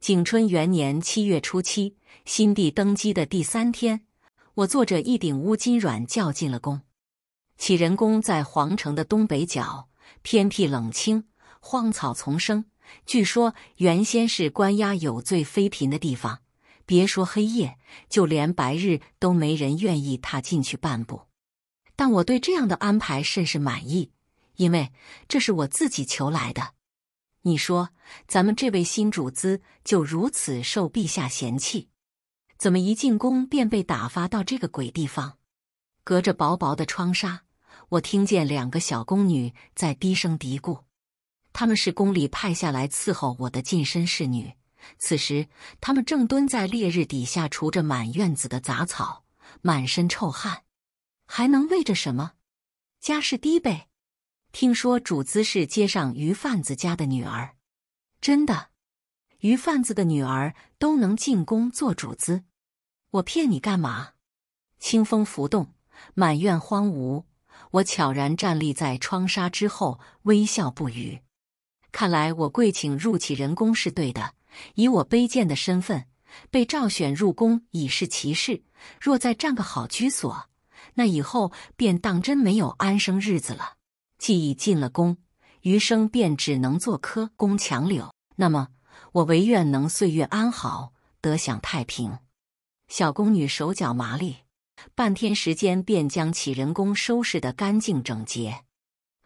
景春元年七月初七，新帝登基的第三天，我坐着一顶乌金软轿进了宫。启仁宫在皇城的东北角，偏僻冷清，荒草丛生。据说原先是关押有罪妃嫔的地方，别说黑夜，就连白日都没人愿意踏进去半步。但我对这样的安排甚是满意，因为这是我自己求来的。你说，咱们这位新主子就如此受陛下嫌弃，怎么一进宫便被打发到这个鬼地方？隔着薄薄的窗纱，我听见两个小宫女在低声嘀咕。她们是宫里派下来伺候我的近身侍女，此时她们正蹲在烈日底下除着满院子的杂草，满身臭汗，还能为着什么？家世低呗。听说主子是街上鱼贩子家的女儿，真的？鱼贩子的女儿都能进宫做主子，我骗你干嘛？清风拂动，满院荒芜，我悄然站立在窗纱之后，微笑不语。看来我跪请入起人宫是对的。以我卑贱的身份被召选入宫已是奇事，若再占个好居所，那以后便当真没有安生日子了。既已进了宫，余生便只能做棵宫墙柳。那么，我唯愿能岁月安好，得享太平。小宫女手脚麻利，半天时间便将启仁宫收拾得干净整洁。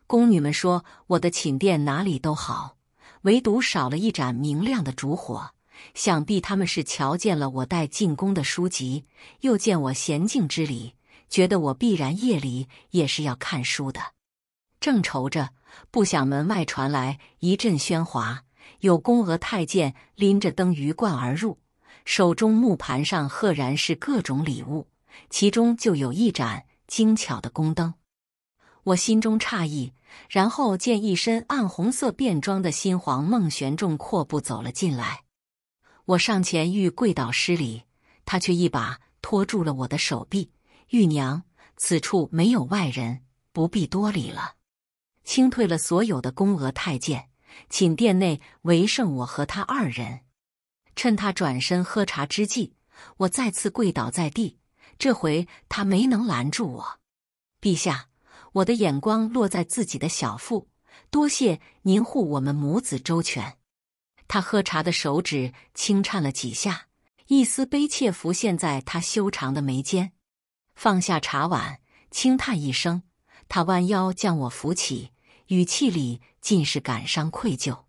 宫女们说：“我的寝殿哪里都好，唯独少了一盏明亮的烛火。想必他们是瞧见了我带进宫的书籍，又见我娴静之礼，觉得我必然夜里也是要看书的。”正愁着，不想门外传来一阵喧哗，有宫娥太监拎着灯鱼贯而入，手中木盘上赫然是各种礼物，其中就有一盏精巧的宫灯。我心中诧异，然后见一身暗红色便装的新皇孟玄仲阔步走了进来。我上前欲跪倒施礼，他却一把拖住了我的手臂：“玉娘，此处没有外人，不必多礼了。”清退了所有的宫娥太监，寝殿内唯剩我和他二人。趁他转身喝茶之际，我再次跪倒在地。这回他没能拦住我。陛下，我的眼光落在自己的小腹，多谢您护我们母子周全。他喝茶的手指轻颤了几下，一丝悲切浮现在他修长的眉间。放下茶碗，轻叹一声，他弯腰将我扶起。语气里尽是感伤愧疚。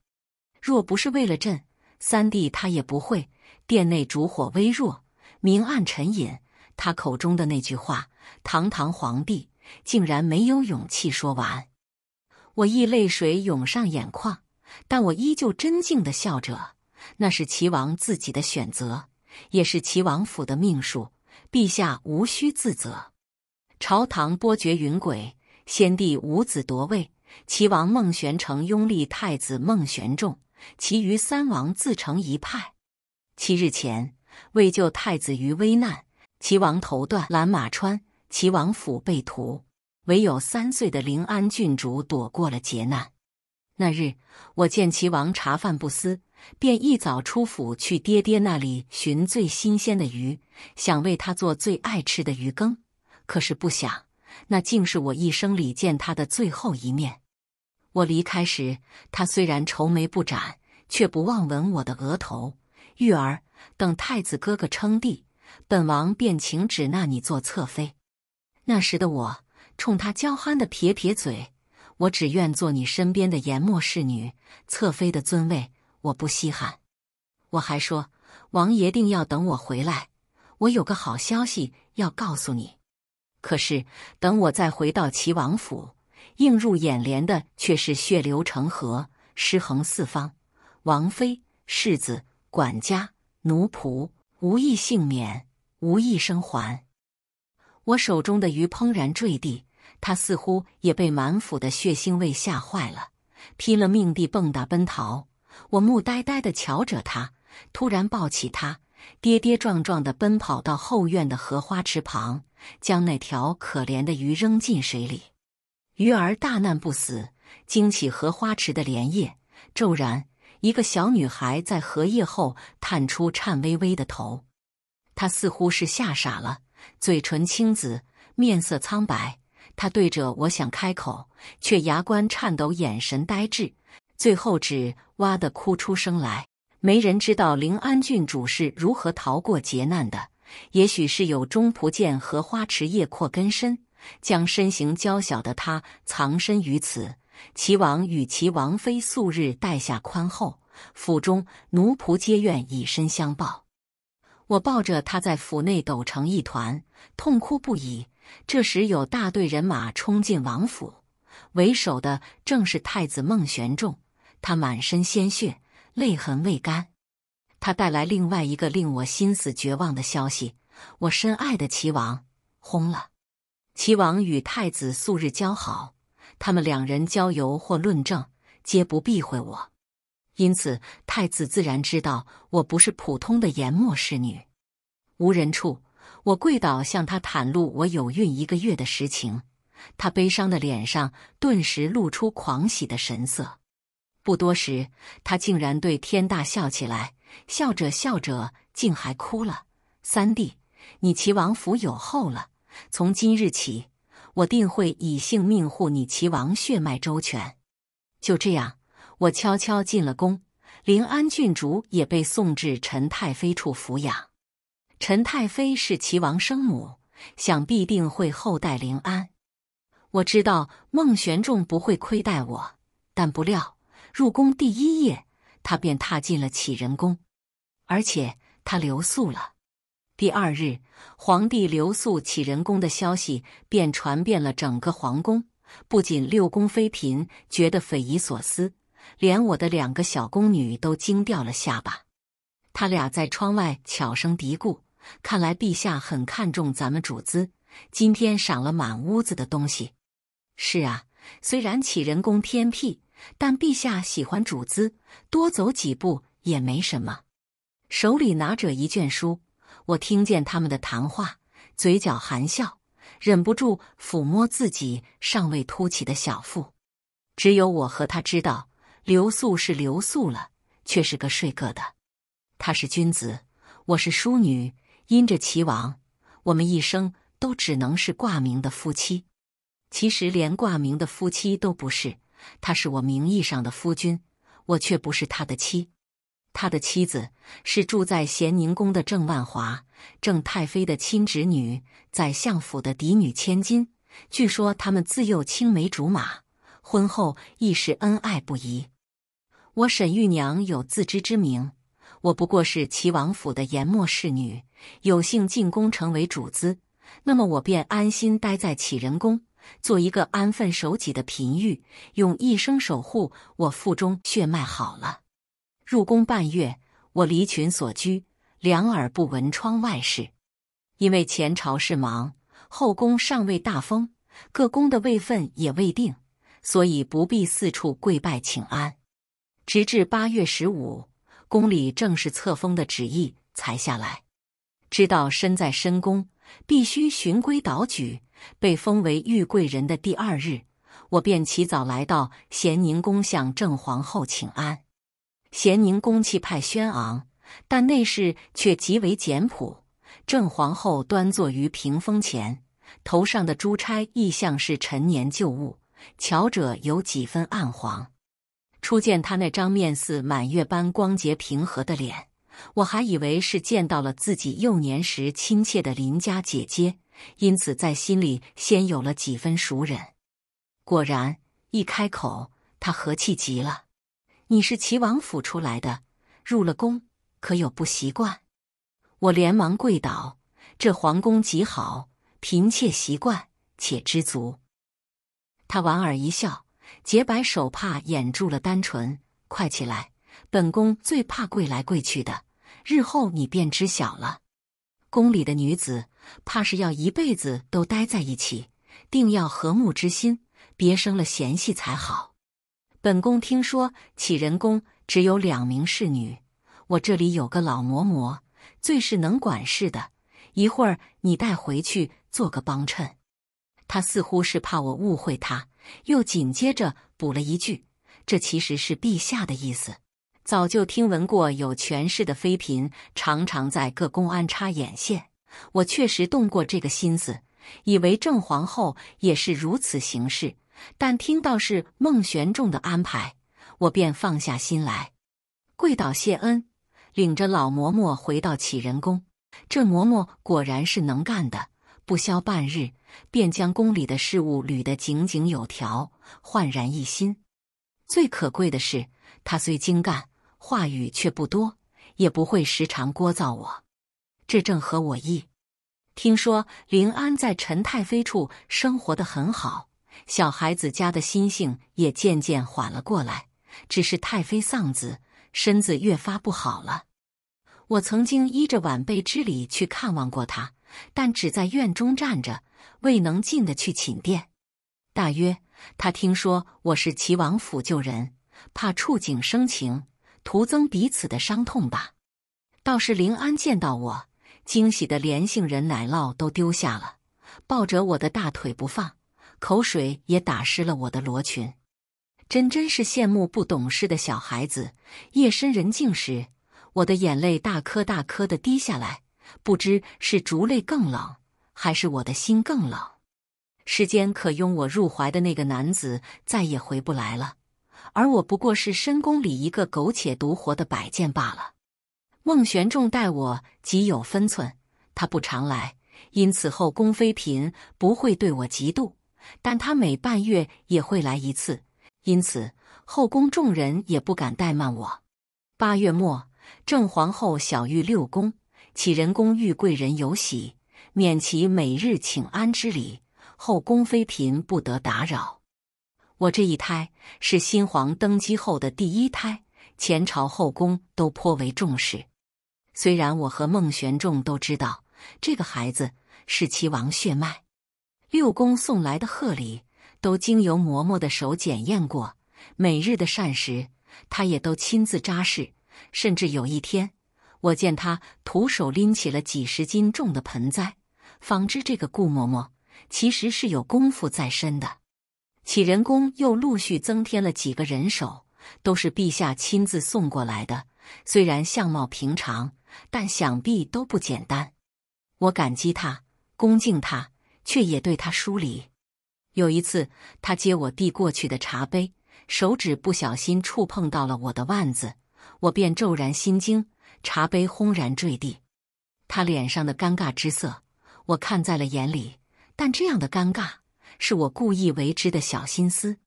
若不是为了朕，三弟他也不会。殿内烛火微弱，明暗沉隐。他口中的那句话，堂堂皇帝竟然没有勇气说完。我一泪水涌上眼眶，但我依旧真静的笑着。那是齐王自己的选择，也是齐王府的命数。陛下无需自责。朝堂波谲云诡，先帝无子夺位。齐王孟玄成拥立太子孟玄仲，其余三王自成一派。七日前，为救太子于危难，齐王头断，蓝马川齐王府被屠，唯有三岁的临安郡主躲过了劫难。那日，我见齐王茶饭不思，便一早出府去爹爹那里寻最新鲜的鱼，想为他做最爱吃的鱼羹。可是不想，那竟是我一生里见他的最后一面。我离开时，他虽然愁眉不展，却不忘吻我的额头。玉儿，等太子哥哥称帝，本王便请旨纳你做侧妃。那时的我，冲他娇憨的撇撇嘴，我只愿做你身边的颜末侍女，侧妃的尊位我不稀罕。我还说，王爷定要等我回来，我有个好消息要告诉你。可是等我再回到齐王府。映入眼帘的却是血流成河，尸横四方，王妃、世子、管家、奴仆无一幸免，无一生还。我手中的鱼怦然坠地，他似乎也被满腹的血腥味吓坏了，拼了命地蹦跶奔逃。我木呆呆地瞧着他，突然抱起他，跌跌撞撞地奔跑到后院的荷花池旁，将那条可怜的鱼扔进水里。鱼儿大难不死，惊起荷花池的莲叶。骤然，一个小女孩在荷叶后探出颤巍巍的头，她似乎是吓傻了，嘴唇青紫，面色苍白。她对着我想开口，却牙关颤抖，眼神呆滞，最后只哇的哭出声来。没人知道临安郡主是如何逃过劫难的，也许是有中仆剑，荷花池叶阔根深。将身形娇小的她藏身于此。齐王与齐王妃素日待下宽厚，府中奴仆皆愿以身相报。我抱着她在府内抖成一团，痛哭不已。这时有大队人马冲进王府，为首的正是太子孟玄仲。他满身鲜血，泪痕未干。他带来另外一个令我心死绝望的消息：我深爱的齐王，轰了。齐王与太子素日交好，他们两人交游或论证，皆不避讳我，因此太子自然知道我不是普通的颜末侍女。无人处，我跪倒向他袒露我有孕一个月的实情，他悲伤的脸上顿时露出狂喜的神色。不多时，他竟然对天大笑起来，笑着笑着竟还哭了。三弟，你齐王府有后了。从今日起，我定会以性命护你齐王血脉周全。就这样，我悄悄进了宫，临安郡主也被送至陈太妃处抚养。陈太妃是齐王生母，想必定会厚待临安。我知道孟玄仲不会亏待我，但不料入宫第一夜，他便踏进了启仁宫，而且他留宿了。第二日，皇帝留宿启仁宫的消息便传遍了整个皇宫。不仅六宫妃嫔觉得匪夷所思，连我的两个小宫女都惊掉了下巴。他俩在窗外悄声嘀咕：“看来陛下很看重咱们主子，今天赏了满屋子的东西。”“是啊，虽然启仁宫偏僻，但陛下喜欢主子，多走几步也没什么。”手里拿着一卷书。我听见他们的谈话，嘴角含笑，忍不住抚摸自己尚未凸起的小腹。只有我和他知道，刘素是刘素了，却是个睡个的。他是君子，我是淑女，因着齐王，我们一生都只能是挂名的夫妻。其实连挂名的夫妻都不是，他是我名义上的夫君，我却不是他的妻。他的妻子是住在咸宁宫的郑万华，郑太妃的亲侄女，宰相府的嫡女千金。据说他们自幼青梅竹马，婚后亦是恩爱不移。我沈玉娘有自知之明，我不过是齐王府的研墨侍女，有幸进宫成为主子，那么我便安心待在启仁宫，做一个安分守己的嫔御，用一生守护我腹中血脉。好了。入宫半月，我离群所居，两耳不闻窗外事。因为前朝事忙，后宫尚未大封，各宫的位分也未定，所以不必四处跪拜请安。直至八月十五，宫里正式册封的旨意才下来。知道身在深宫，必须循规蹈矩。被封为玉贵人的第二日，我便起早来到咸宁宫向郑皇后请安。咸宁宫气派轩昂，但内室却极为简朴。郑皇后端坐于屏风前，头上的珠钗亦像是陈年旧物，瞧着有几分暗黄。初见她那张面似满月般光洁平和的脸，我还以为是见到了自己幼年时亲切的邻家姐姐，因此在心里先有了几分熟人。果然，一开口，她和气极了。你是齐王府出来的，入了宫可有不习惯？我连忙跪倒，这皇宫极好，嫔妾习惯且知足。他莞尔一笑，洁白手帕掩住了单纯：“快起来，本宫最怕跪来跪去的。日后你便知晓了，宫里的女子怕是要一辈子都待在一起，定要和睦之心，别生了嫌隙才好。本宫听说启仁宫只有两名侍女，我这里有个老嬷嬷，最是能管事的。一会儿你带回去做个帮衬。他似乎是怕我误会他，又紧接着补了一句：“这其实是陛下的意思。”早就听闻过有权势的妃嫔常常在各宫安插眼线，我确实动过这个心思，以为正皇后也是如此行事。但听到是孟玄仲的安排，我便放下心来，跪倒谢恩，领着老嬷嬷回到启仁宫。这嬷嬷果然是能干的，不消半日，便将宫里的事务捋得井井有条，焕然一新。最可贵的是，她虽精干，话语却不多，也不会时常聒噪我。这正合我意。听说林安在陈太妃处生活的很好。小孩子家的心性也渐渐缓了过来，只是太妃丧子，身子越发不好了。我曾经依着晚辈之礼去看望过他，但只在院中站着，未能进得去寝殿。大约他听说我是齐王府旧人，怕触景生情，徒增彼此的伤痛吧。倒是林安见到我，惊喜的连杏仁奶酪都丢下了，抱着我的大腿不放。口水也打湿了我的罗裙，真真是羡慕不懂事的小孩子。夜深人静时，我的眼泪大颗大颗的滴下来，不知是竹泪更冷，还是我的心更冷。世间可拥我入怀的那个男子再也回不来了，而我不过是深宫里一个苟且独活的摆件罢了。孟玄仲待我极有分寸，他不常来，因此后宫妃嫔不会对我嫉妒。但他每半月也会来一次，因此后宫众人也不敢怠慢我。八月末，正皇后小孕六宫，启仁宫玉贵人有喜，免其每日请安之礼，后宫妃嫔不得打扰。我这一胎是新皇登基后的第一胎，前朝后宫都颇为重视。虽然我和孟玄仲都知道这个孩子是齐王血脉。六宫送来的贺礼都经由嬷嬷的手检验过，每日的膳食她也都亲自扎实。甚至有一天，我见她徒手拎起了几十斤重的盆栽，方知这个顾嬷嬷其实是有功夫在身的。启仁宫又陆续增添了几个人手，都是陛下亲自送过来的。虽然相貌平常，但想必都不简单。我感激他，恭敬他。却也对他疏离。有一次，他接我递过去的茶杯，手指不小心触碰到了我的腕子，我便骤然心惊，茶杯轰然坠地。他脸上的尴尬之色，我看在了眼里。但这样的尴尬，是我故意为之的小心思。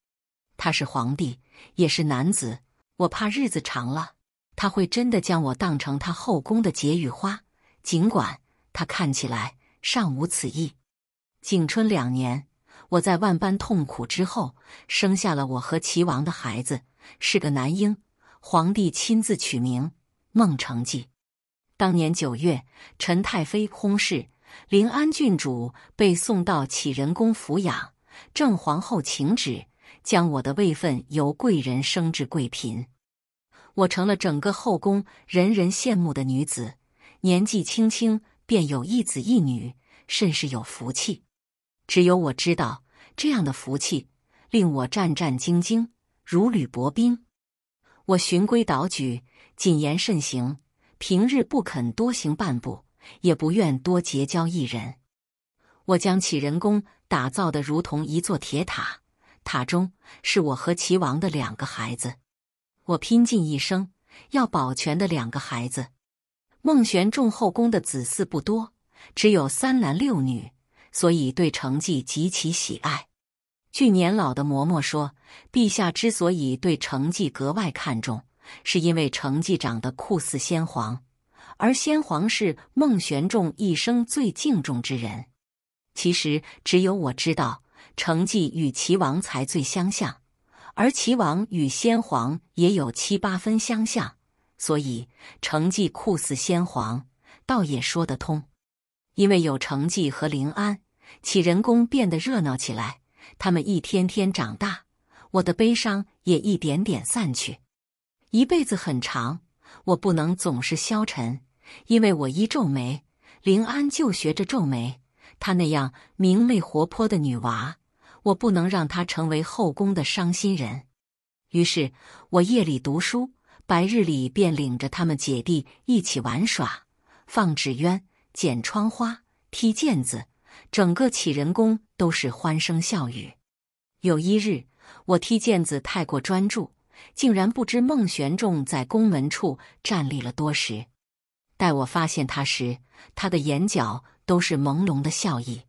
他是皇帝，也是男子，我怕日子长了，他会真的将我当成他后宫的解语花。尽管他看起来尚无此意。景春两年，我在万般痛苦之后，生下了我和齐王的孩子，是个男婴。皇帝亲自取名孟成济。当年九月，陈太妃薨逝，临安郡主被送到启仁宫抚养。郑皇后请旨，将我的位分由贵人生至贵嫔，我成了整个后宫人人羡慕的女子。年纪轻轻便有一子一女，甚是有福气。只有我知道，这样的福气令我战战兢兢，如履薄冰。我循规蹈矩，谨言慎行，平日不肯多行半步，也不愿多结交一人。我将启仁宫打造的如同一座铁塔，塔中是我和齐王的两个孩子，我拼尽一生要保全的两个孩子。孟玄仲后宫的子嗣不多，只有三男六女。所以对成绩极其喜爱。据年老的嬷嬷说，陛下之所以对成绩格外看重，是因为成绩长得酷似先皇，而先皇是孟玄仲一生最敬重之人。其实只有我知道，成绩与齐王才最相像，而齐王与先皇也有七八分相像，所以成绩酷似先皇，倒也说得通。因为有成绩和临安，启仁宫变得热闹起来。他们一天天长大，我的悲伤也一点点散去。一辈子很长，我不能总是消沉，因为我一皱眉，临安就学着皱眉。她那样明媚活泼的女娃，我不能让她成为后宫的伤心人。于是，我夜里读书，白日里便领着他们姐弟一起玩耍，放纸鸢。剪窗花、踢毽子，整个启仁宫都是欢声笑语。有一日，我踢毽子太过专注，竟然不知孟玄仲在宫门处站立了多时。待我发现他时，他的眼角都是朦胧的笑意。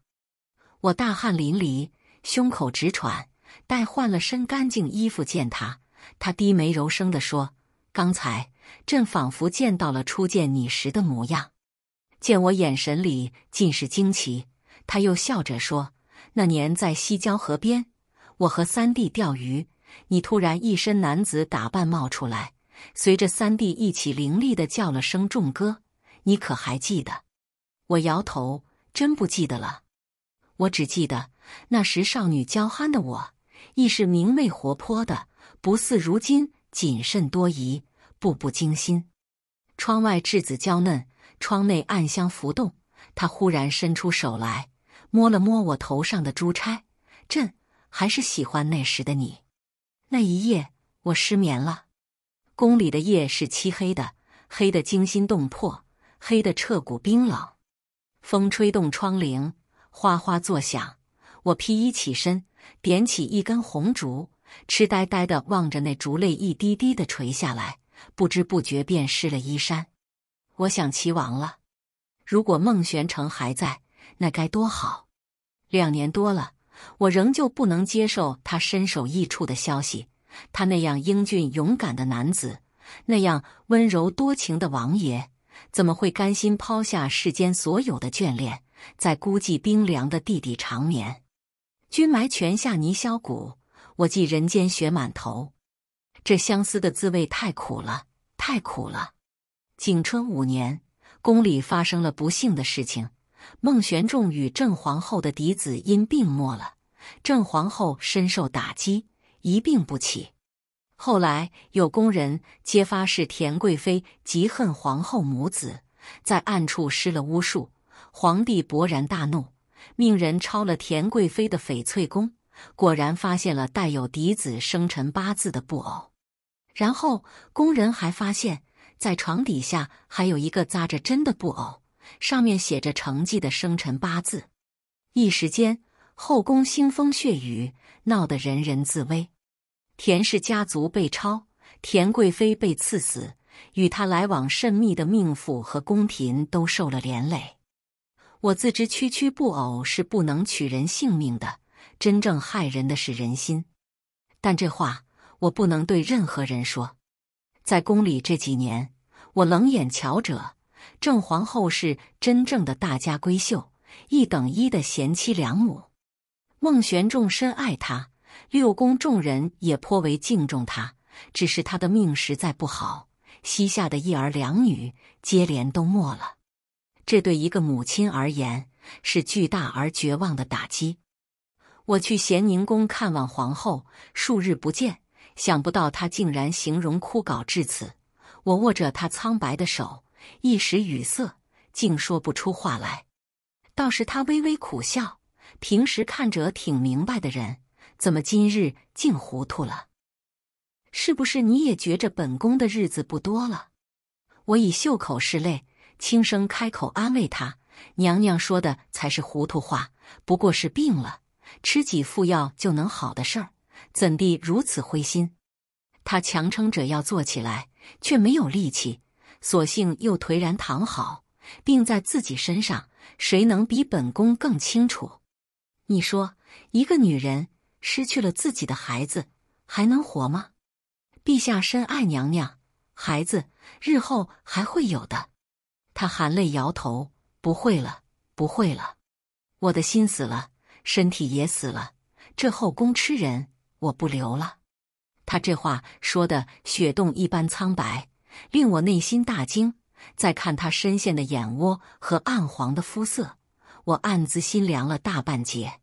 我大汗淋漓，胸口直喘。待换了身干净衣服见他，他低眉柔声地说：“刚才朕仿佛见到了初见你时的模样。”见我眼神里尽是惊奇，他又笑着说：“那年在西郊河边，我和三弟钓鱼，你突然一身男子打扮冒出来，随着三弟一起凌厉的叫了声‘众哥’，你可还记得？”我摇头，真不记得了。我只记得那时少女娇憨的我，亦是明媚活泼的，不似如今谨慎多疑、步步惊心。窗外稚子娇嫩。窗内暗香浮动，他忽然伸出手来，摸了摸我头上的珠钗。朕还是喜欢那时的你。那一夜，我失眠了。宫里的夜是漆黑的，黑的惊心动魄，黑的彻骨冰冷。风吹动窗棂，哗哗作响。我披衣起身，点起一根红烛，痴呆呆的望着那烛泪一滴滴的垂下来，不知不觉便湿了衣衫。我想齐王了，如果孟玄成还在，那该多好！两年多了，我仍旧不能接受他身首异处的消息。他那样英俊勇敢的男子，那样温柔多情的王爷，怎么会甘心抛下世间所有的眷恋，在孤寂冰凉的地底长眠？君埋泉下泥销骨，我寄人间雪满头。这相思的滋味太苦了，太苦了。景春五年，宫里发生了不幸的事情。孟玄仲与郑皇后的嫡子因病没了，郑皇后深受打击，一病不起。后来有宫人揭发是田贵妃极恨皇后母子，在暗处施了巫术。皇帝勃然大怒，命人抄了田贵妃的翡翠宫，果然发现了带有嫡子生辰八字的布偶。然后宫人还发现。在床底下还有一个扎着针的布偶，上面写着成绩的生辰八字。一时间，后宫腥风血雨，闹得人人自危。田氏家族被抄，田贵妃被赐死，与他来往甚密的命妇和宫嫔都受了连累。我自知区区布偶是不能取人性命的，真正害人的是人心。但这话我不能对任何人说。在宫里这几年，我冷眼瞧着，正皇后是真正的大家闺秀，一等一的贤妻良母。孟玄仲深爱她，六宫众人也颇为敬重她。只是她的命实在不好，膝下的一儿两女接连都没了，这对一个母亲而言是巨大而绝望的打击。我去咸宁宫看望皇后，数日不见。想不到他竟然形容枯槁至此，我握着他苍白的手，一时语塞，竟说不出话来。倒是他微微苦笑，平时看着挺明白的人，怎么今日竟糊涂了？是不是你也觉着本宫的日子不多了？我以袖口拭泪，轻声开口安慰他：“娘娘说的才是糊涂话，不过是病了，吃几副药就能好的事儿。”怎地如此灰心？他强撑着要坐起来，却没有力气，索性又颓然躺好，并在自己身上。谁能比本宫更清楚？你说，一个女人失去了自己的孩子，还能活吗？陛下深爱娘娘，孩子日后还会有的。她含泪摇头：“不会了，不会了，我的心死了，身体也死了。这后宫吃人。”我不留了，他这话说的雪洞一般苍白，令我内心大惊。再看他深陷的眼窝和暗黄的肤色，我暗自心凉了大半截。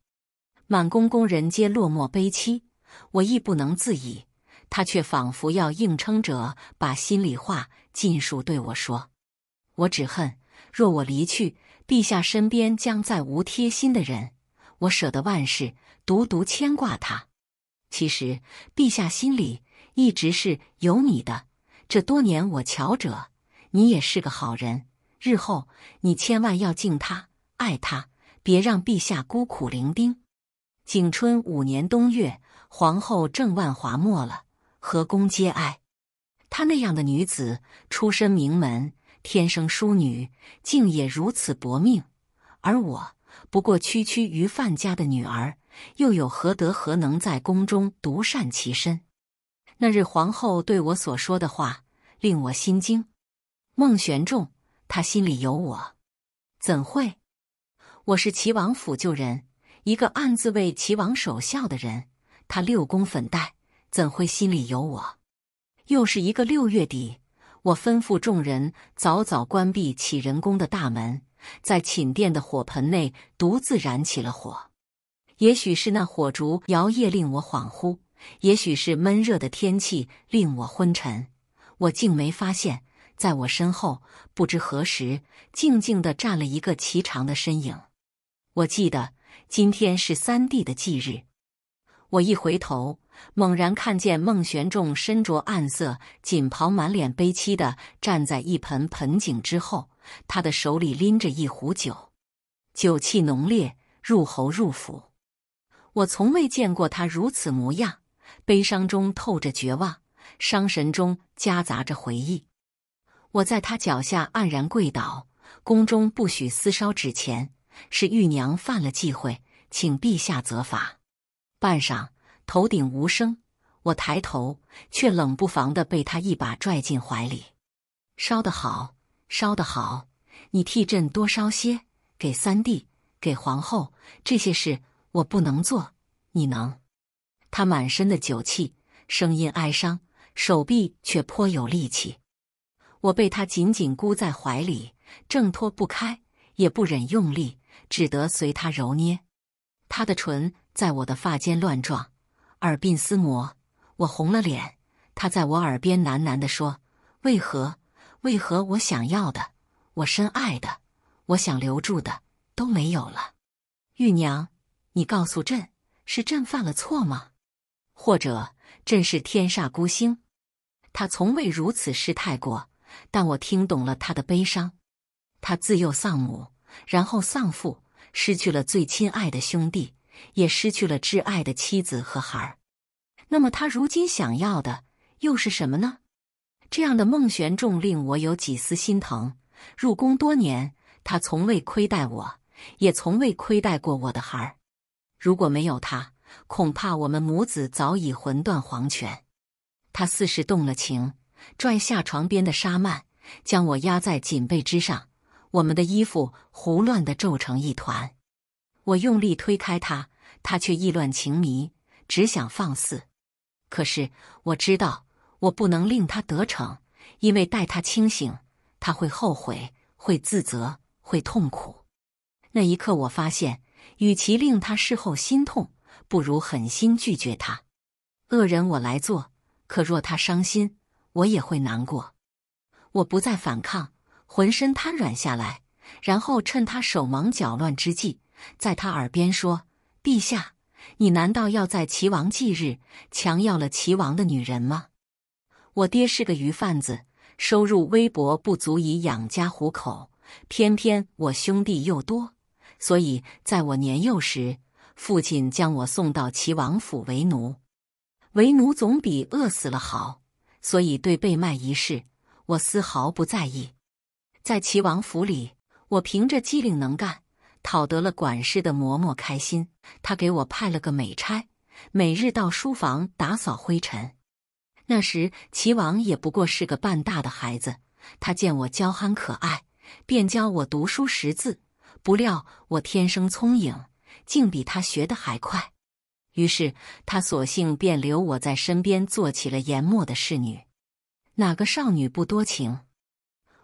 满宫宫人皆落寞悲戚，我亦不能自已。他却仿佛要硬撑着把心里话尽数对我说。我只恨，若我离去，陛下身边将再无贴心的人。我舍得万事，独独牵挂他。其实，陛下心里一直是有你的。这多年我瞧着你也是个好人，日后你千万要敬他、爱他，别让陛下孤苦伶仃。景春五年冬月，皇后郑万华没了，和宫皆哀。她那样的女子，出身名门，天生淑女，竟也如此薄命。而我不过区区于范家的女儿。又有何德何能在宫中独善其身？那日皇后对我所说的话令我心惊。孟玄仲，他心里有我，怎会？我是齐王府旧人，一个暗自为齐王守孝的人。他六宫粉黛，怎会心里有我？又是一个六月底，我吩咐众人早早关闭启仁宫的大门，在寝殿的火盆内独自燃起了火。也许是那火烛摇曳令我恍惚，也许是闷热的天气令我昏沉，我竟没发现，在我身后不知何时静静的站了一个颀长的身影。我记得今天是三弟的忌日，我一回头，猛然看见孟玄仲身着暗色锦袍，满脸悲戚的站在一盆盆景之后，他的手里拎着一壶酒，酒气浓烈，入喉入腹。我从未见过他如此模样，悲伤中透着绝望，伤神中夹杂着回忆。我在他脚下黯然跪倒。宫中不许私烧纸钱，是玉娘犯了忌讳，请陛下责罚。半晌，头顶无声，我抬头，却冷不防的被他一把拽进怀里。烧得好，烧得好，你替朕多烧些，给三弟，给皇后，这些事。我不能做，你能？他满身的酒气，声音哀伤，手臂却颇有力气。我被他紧紧箍在怀里，挣脱不开，也不忍用力，只得随他揉捏。他的唇在我的发间乱撞，耳鬓厮磨，我红了脸。他在我耳边喃喃地说：“为何？为何？我想要的，我深爱的，我想留住的，都没有了，玉娘。”你告诉朕，是朕犯了错吗？或者朕是天煞孤星？他从未如此失态过，但我听懂了他的悲伤。他自幼丧母，然后丧父，失去了最亲爱的兄弟，也失去了挚爱的妻子和孩儿。那么他如今想要的又是什么呢？这样的孟玄仲令我有几丝心疼。入宫多年，他从未亏待我，也从未亏待过我的孩儿。如果没有他，恐怕我们母子早已魂断黄泉。他似是动了情，拽下床边的纱幔，将我压在锦被之上。我们的衣服胡乱的皱成一团。我用力推开他，他却意乱情迷，只想放肆。可是我知道，我不能令他得逞，因为待他清醒，他会后悔、会自责、会痛苦。那一刻，我发现。与其令他事后心痛，不如狠心拒绝他。恶人我来做，可若他伤心，我也会难过。我不再反抗，浑身瘫软下来，然后趁他手忙脚乱之际，在他耳边说：“陛下，你难道要在齐王忌日强要了齐王的女人吗？我爹是个鱼贩子，收入微薄，不足以养家糊口，偏偏我兄弟又多。”所以，在我年幼时，父亲将我送到齐王府为奴。为奴总比饿死了好，所以对被卖一事，我丝毫不在意。在齐王府里，我凭着机灵能干，讨得了管事的嬷嬷开心。他给我派了个美差，每日到书房打扫灰尘。那时齐王也不过是个半大的孩子，他见我娇憨可爱，便教我读书识字。不料我天生聪颖，竟比他学的还快。于是他索性便留我在身边，做起了研墨的侍女。哪个少女不多情？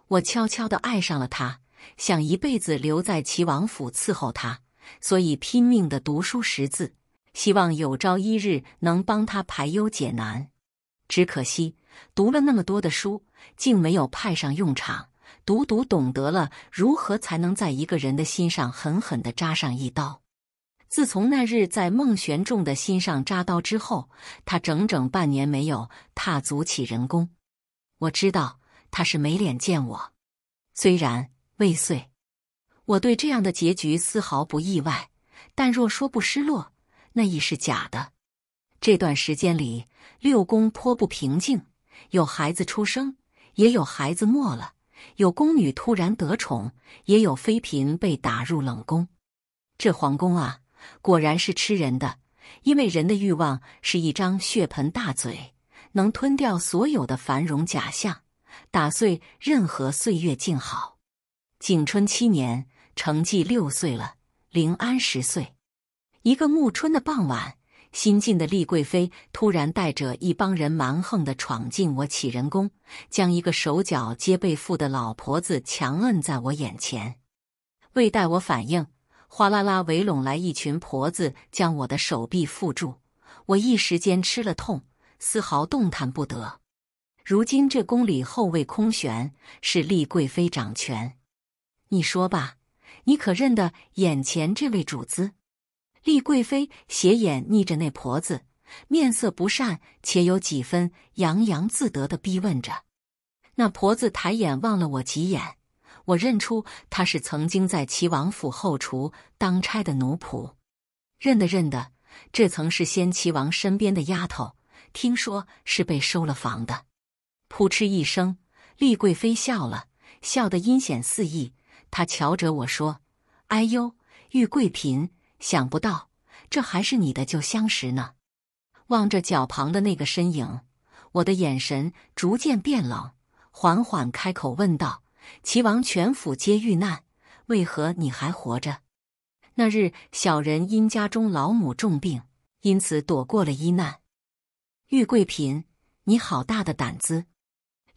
我悄悄地爱上了他，想一辈子留在齐王府伺候他，所以拼命地读书识字，希望有朝一日能帮他排忧解难。只可惜读了那么多的书，竟没有派上用场。独独懂得了如何才能在一个人的心上狠狠的扎上一刀。自从那日在孟玄仲的心上扎刀之后，他整整半年没有踏足起人宫。我知道他是没脸见我，虽然未遂，我对这样的结局丝毫不意外。但若说不失落，那亦是假的。这段时间里，六宫颇不平静，有孩子出生，也有孩子没了。有宫女突然得宠，也有妃嫔被打入冷宫。这皇宫啊，果然是吃人的，因为人的欲望是一张血盆大嘴，能吞掉所有的繁荣假象，打碎任何岁月静好。景春七年，成绩六岁了，临安十岁。一个暮春的傍晚。新晋的丽贵妃突然带着一帮人蛮横的闯进我启仁宫，将一个手脚皆被缚的老婆子强摁在我眼前。未待我反应，哗啦啦围拢来一群婆子，将我的手臂缚住。我一时间吃了痛，丝毫动弹不得。如今这宫里后位空悬，是丽贵妃掌权。你说吧，你可认得眼前这位主子？丽贵妃斜眼睨着那婆子，面色不善，且有几分洋洋自得的逼问着。那婆子抬眼望了我几眼，我认出她是曾经在齐王府后厨当差的奴仆，认得认得，这曾是先齐王身边的丫头，听说是被收了房的。扑哧一声，丽贵妃笑了，笑得阴险肆意。她瞧着我说：“哎呦，玉贵嫔。”想不到，这还是你的旧相识呢。望着脚旁的那个身影，我的眼神逐渐变冷，缓缓开口问道：“齐王全府皆遇难，为何你还活着？”那日，小人因家中老母重病，因此躲过了一难。玉贵嫔，你好大的胆子！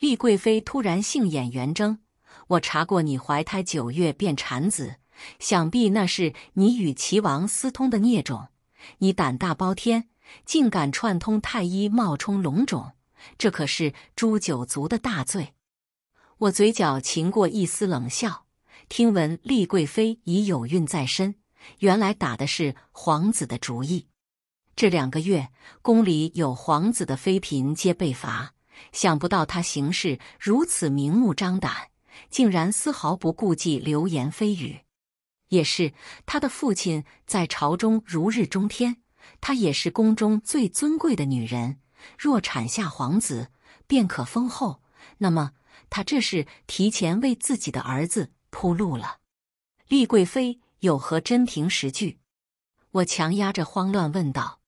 丽贵妃突然杏眼圆睁：“我查过，你怀胎九月便产子。”想必那是你与齐王私通的孽种！你胆大包天，竟敢串通太医冒充龙种，这可是诛九族的大罪！我嘴角噙过一丝冷笑，听闻丽贵妃已有孕在身，原来打的是皇子的主意。这两个月，宫里有皇子的妃嫔皆被罚，想不到他行事如此明目张胆，竟然丝毫不顾忌流言蜚语。也是，他的父亲在朝中如日中天，她也是宫中最尊贵的女人。若产下皇子，便可封后。那么，她这是提前为自己的儿子铺路了。丽贵妃有何真凭实据？我强压着慌乱问道。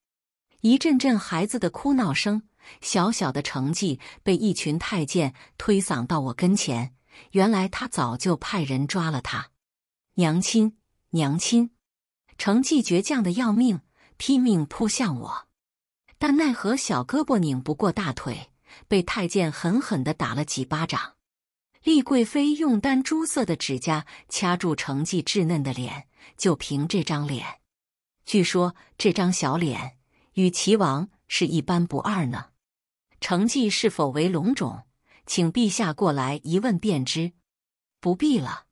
一阵阵孩子的哭闹声，小小的成绩被一群太监推搡到我跟前。原来，他早就派人抓了他。娘亲，娘亲，成济倔强的要命，拼命扑向我，但奈何小胳膊拧不过大腿，被太监狠狠地打了几巴掌。丽贵妃用丹朱色的指甲掐住成济稚嫩的脸，就凭这张脸，据说这张小脸与齐王是一般不二呢。成济是否为龙种，请陛下过来一问便知。不必了。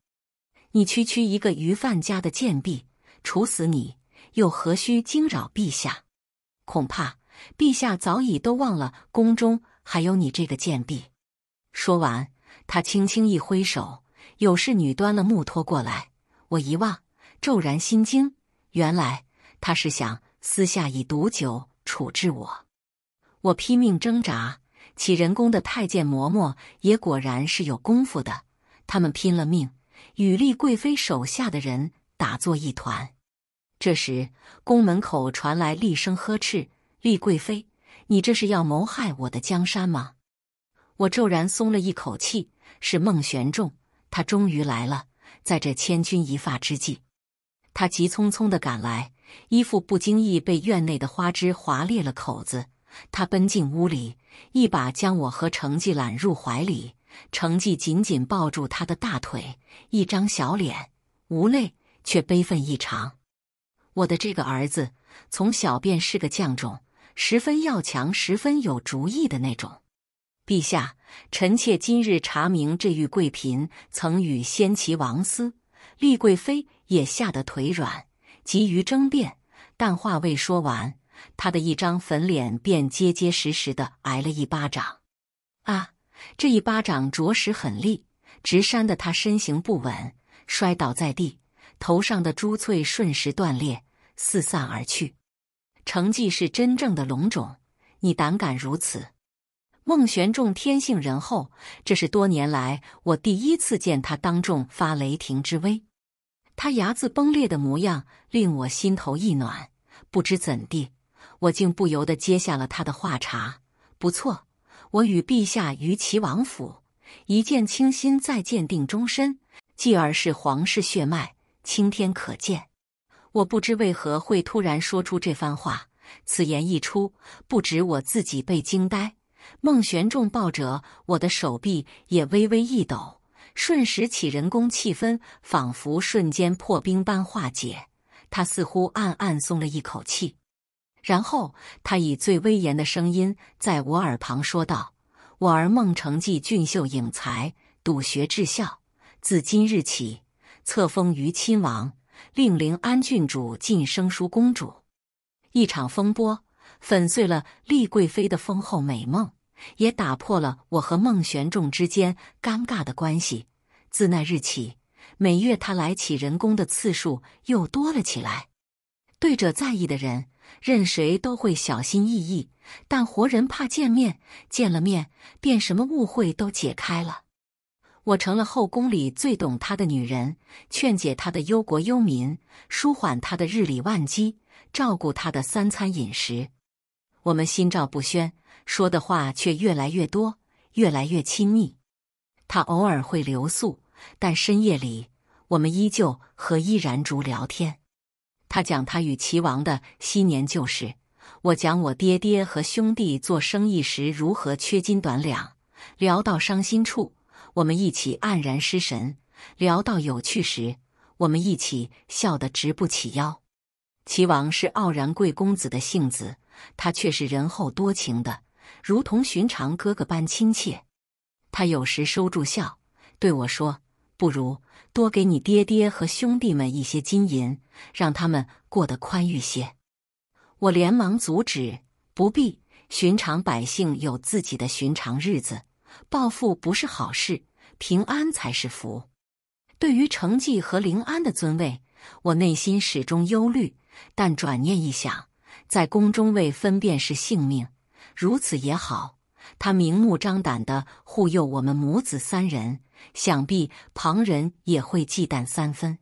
你区区一个鱼贩家的贱婢，处死你又何须惊扰陛下？恐怕陛下早已都忘了宫中还有你这个贱婢。说完，他轻轻一挥手，有侍女端了木托过来。我一望，骤然心惊，原来他是想私下以毒酒处置我。我拼命挣扎，启仁宫的太监嬷嬷也果然是有功夫的，他们拼了命。与丽贵妃手下的人打作一团，这时宫门口传来厉声呵斥：“丽贵妃，你这是要谋害我的江山吗？”我骤然松了一口气，是孟玄仲，他终于来了。在这千钧一发之际，他急匆匆的赶来，衣服不经意被院内的花枝划裂了口子。他奔进屋里，一把将我和程季揽入怀里。成绩紧紧抱住他的大腿，一张小脸无泪，却悲愤异常。我的这个儿子从小便是个犟种，十分要强，十分有主意的那种。陛下，臣妾今日查明，这玉贵嫔曾与先齐王私。丽贵妃也吓得腿软，急于争辩，但话未说完，她的一张粉脸便结结实实的挨了一巴掌。啊！这一巴掌着实狠厉，直扇得他身形不稳，摔倒在地，头上的珠翠瞬时断裂，四散而去。成绩是真正的龙种，你胆敢如此？孟玄仲天性仁厚，这是多年来我第一次见他当众发雷霆之威。他牙眦崩裂的模样令我心头一暖，不知怎地，我竟不由得接下了他的话茬。不错。我与陛下于齐王府一见倾心，再见定终身，继而是皇室血脉，青天可见。我不知为何会突然说出这番话，此言一出，不止我自己被惊呆，孟玄仲抱着我的手臂也微微一抖，瞬时起人工气氛仿佛瞬间破冰般化解，他似乎暗暗松了一口气。然后他以最威严的声音在我耳旁说道：“我儿孟承继俊秀颖才，笃学至孝，自今日起册封于亲王，令临安郡主晋升淑公主。”一场风波粉碎了丽贵妃的丰厚美梦，也打破了我和孟玄仲之间尴尬的关系。自那日起，每月他来启仁宫的次数又多了起来，对着在意的人。任谁都会小心翼翼，但活人怕见面，见了面便什么误会都解开了。我成了后宫里最懂他的女人，劝解他的忧国忧民，舒缓他的日理万机，照顾他的三餐饮食。我们心照不宣，说的话却越来越多，越来越亲密。他偶尔会留宿，但深夜里，我们依旧和依然竹聊天。他讲他与齐王的昔年旧事，我讲我爹爹和兄弟做生意时如何缺斤短两。聊到伤心处，我们一起黯然失神；聊到有趣时，我们一起笑得直不起腰。齐王是傲然贵公子的性子，他却是仁厚多情的，如同寻常哥哥般亲切。他有时收住笑，对我说：“不如多给你爹爹和兄弟们一些金银。”让他们过得宽裕些。我连忙阻止：“不必，寻常百姓有自己的寻常日子，暴富不是好事，平安才是福。”对于成绩和临安的尊位，我内心始终忧虑。但转念一想，在宫中未分辨是性命，如此也好。他明目张胆地护佑我们母子三人，想必旁人也会忌惮三分。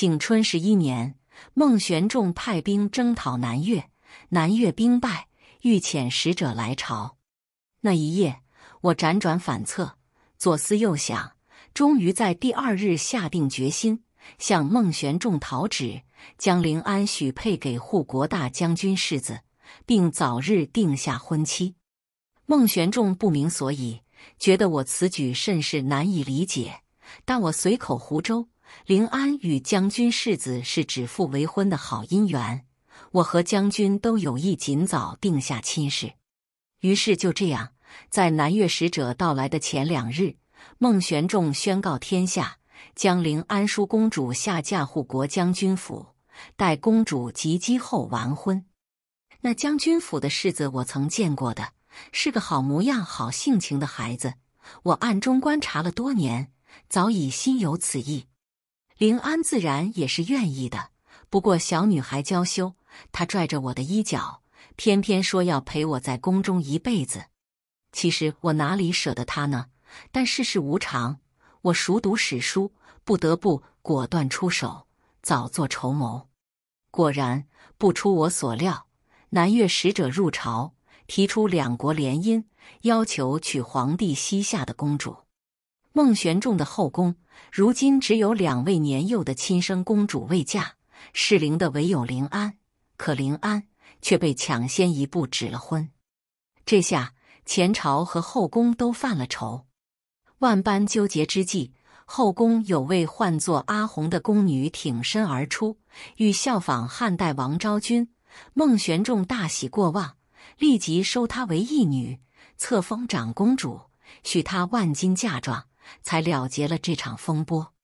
景春十一年，孟玄仲派兵征讨南越，南越兵败，欲遣使者来朝。那一夜，我辗转反侧，左思右想，终于在第二日下定决心，向孟玄仲讨旨，将临安许配给护国大将军世子，并早日定下婚期。孟玄仲不明所以，觉得我此举甚是难以理解，但我随口胡诌。林安与将军世子是指腹为婚的好姻缘，我和将军都有意尽早定下亲事。于是就这样，在南越使者到来的前两日，孟玄仲宣告天下，将林安书公主下嫁护国将军府，待公主及笄后完婚。那将军府的世子，我曾见过的，是个好模样、好性情的孩子。我暗中观察了多年，早已心有此意。林安自然也是愿意的，不过小女孩娇羞，她拽着我的衣角，偏偏说要陪我在宫中一辈子。其实我哪里舍得她呢？但世事无常，我熟读史书，不得不果断出手，早做筹谋。果然不出我所料，南越使者入朝，提出两国联姻，要求娶皇帝膝下的公主。孟玄仲的后宫如今只有两位年幼的亲生公主未嫁，适龄的唯有林安，可林安却被抢先一步指了婚。这下前朝和后宫都犯了愁，万般纠结之际，后宫有位唤作阿红的宫女挺身而出，欲效仿汉代王昭君。孟玄仲大喜过望，立即收她为义女，册封长公主，许她万金嫁妆。才了结了这场风波，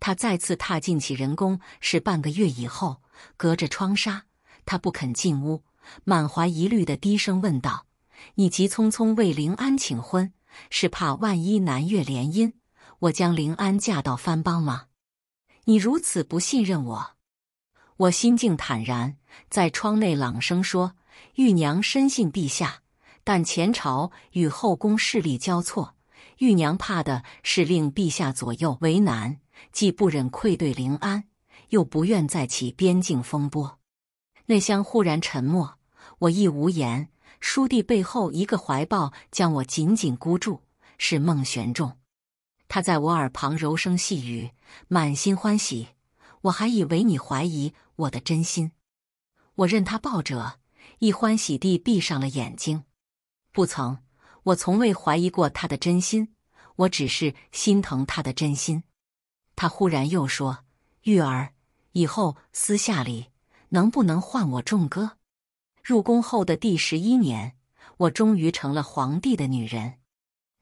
他再次踏进启仁宫是半个月以后。隔着窗纱，他不肯进屋，满怀疑虑的低声问道：“你急匆匆为林安请婚，是怕万一南越联姻，我将临安嫁到藩邦吗？”你如此不信任我，我心境坦然，在窗内朗声说：“玉娘深信陛下，但前朝与后宫势力交错。”玉娘怕的是令陛下左右为难，既不忍愧对临安，又不愿再起边境风波。那乡忽然沉默，我亦无言。书弟背后一个怀抱将我紧紧箍住，是孟玄仲。他在我耳旁柔声细语，满心欢喜。我还以为你怀疑我的真心，我任他抱着，一欢喜地闭上了眼睛，不曾。我从未怀疑过他的真心，我只是心疼他的真心。他忽然又说：“玉儿，以后私下里能不能唤我仲哥？”入宫后的第十一年，我终于成了皇帝的女人。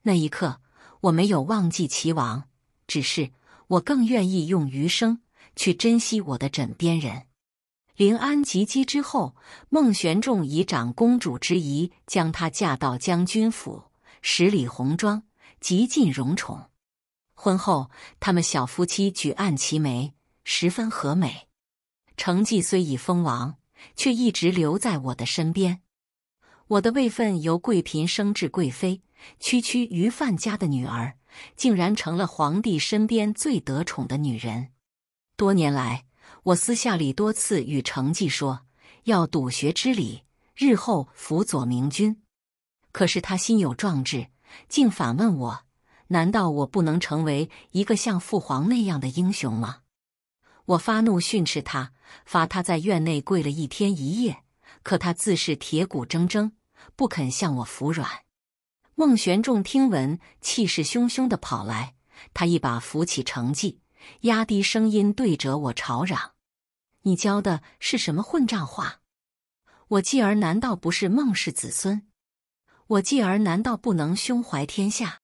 那一刻，我没有忘记齐王，只是我更愿意用余生去珍惜我的枕边人。临安及笄之后，孟玄仲以长公主之仪将她嫁到将军府，十里红妆，极尽荣宠。婚后，他们小夫妻举案齐眉，十分和美。成绩虽已封王，却一直留在我的身边。我的位分由贵嫔升至贵妃，区区鱼范家的女儿，竟然成了皇帝身边最得宠的女人。多年来。我私下里多次与成绩说，要笃学之礼，日后辅佐明君。可是他心有壮志，竟反问我：难道我不能成为一个像父皇那样的英雄吗？我发怒训斥他，罚他在院内跪了一天一夜。可他自是铁骨铮铮，不肯向我服软。孟玄仲听闻，气势汹汹的跑来，他一把扶起成绩，压低声音对折我吵嚷。你教的是什么混账话？我继儿难道不是孟氏子孙？我继儿难道不能胸怀天下？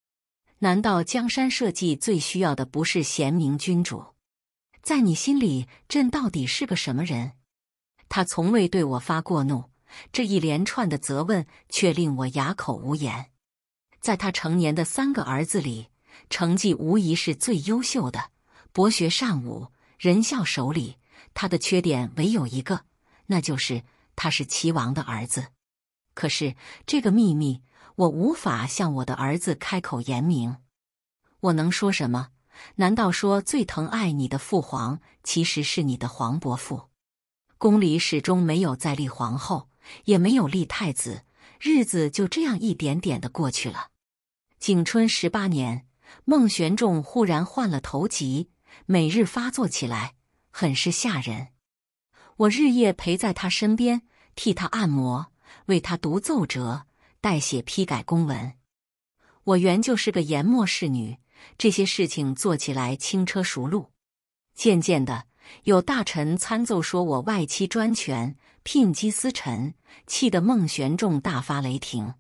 难道江山社稷最需要的不是贤明君主？在你心里，朕到底是个什么人？他从未对我发过怒，这一连串的责问却令我哑口无言。在他成年的三个儿子里，成绩无疑是最优秀的，博学善武，仁孝守礼。他的缺点唯有一个，那就是他是齐王的儿子。可是这个秘密，我无法向我的儿子开口言明。我能说什么？难道说最疼爱你的父皇，其实是你的皇伯父？宫里始终没有再立皇后，也没有立太子，日子就这样一点点的过去了。景春十八年，孟玄仲忽然患了头疾，每日发作起来。很是吓人，我日夜陪在他身边，替他按摩，为他读奏折，代写批改公文。我原就是个研墨侍女，这些事情做起来轻车熟路。渐渐的，有大臣参奏说我外戚专权，聘姬私臣，气得孟玄仲大发雷霆。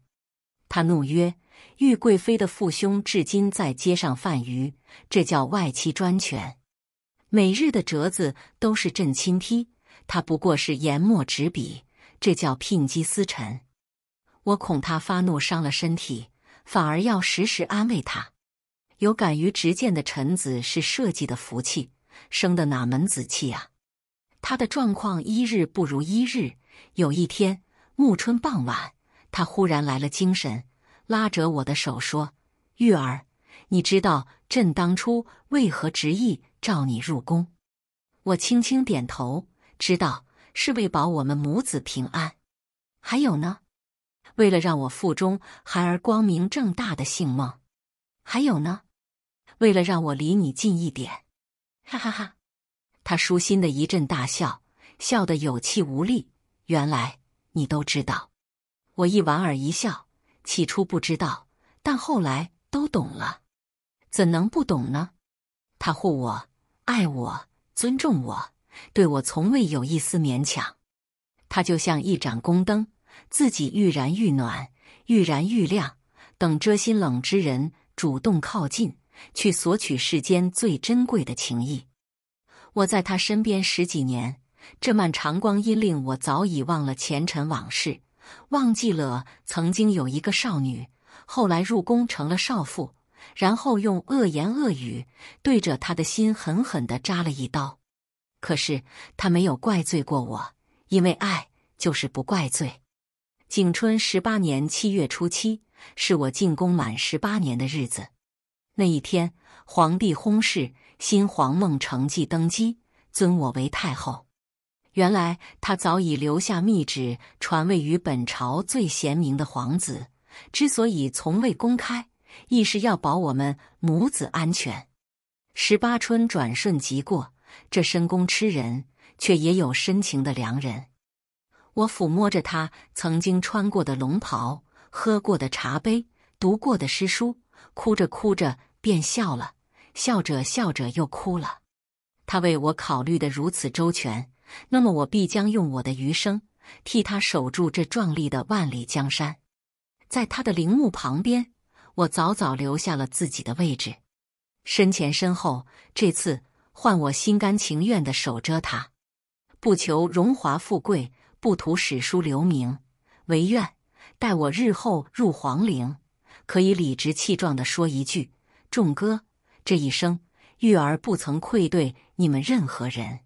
他怒曰：“玉贵妃的父兄至今在街上贩鱼，这叫外戚专权。”每日的折子都是朕亲批，他不过是研墨执笔，这叫聘机司臣。我恐他发怒伤了身体，反而要时时安慰他。有敢于直谏的臣子是社稷的福气，生的哪门子气啊？他的状况一日不如一日。有一天暮春傍晚，他忽然来了精神，拉着我的手说：“玉儿，你知道朕当初为何执意？”召你入宫，我轻轻点头，知道是为保我们母子平安。还有呢，为了让我腹中孩儿光明正大的姓孟。还有呢，为了让我离你近一点。哈哈哈，他舒心的一阵大笑，笑得有气无力。原来你都知道。我一莞尔一笑，起初不知道，但后来都懂了。怎能不懂呢？他护我。爱我，尊重我，对我从未有一丝勉强。他就像一盏宫灯，自己愈燃愈暖，愈燃愈亮，等遮心冷之人主动靠近，去索取世间最珍贵的情谊。我在他身边十几年，这漫长光阴令我早已忘了前尘往事，忘记了曾经有一个少女，后来入宫成了少妇。然后用恶言恶语对着他的心狠狠地扎了一刀，可是他没有怪罪过我，因为爱就是不怪罪。景春十八年七月初七是我进宫满十八年的日子，那一天，皇帝薨逝，新皇孟承继登基，尊我为太后。原来他早已留下密旨，传位于本朝最贤明的皇子，之所以从未公开。亦是要保我们母子安全。十八春转瞬即过，这深宫吃人，却也有深情的良人。我抚摸着他曾经穿过的龙袍，喝过的茶杯，读过的诗书，哭着哭着便笑了，笑着笑着又哭了。他为我考虑的如此周全，那么我必将用我的余生替他守住这壮丽的万里江山，在他的陵墓旁边。我早早留下了自己的位置，身前身后，这次换我心甘情愿的守着他，不求荣华富贵，不图史书留名，唯愿待我日后入皇陵，可以理直气壮的说一句：众哥，这一生玉儿不曾愧对你们任何人。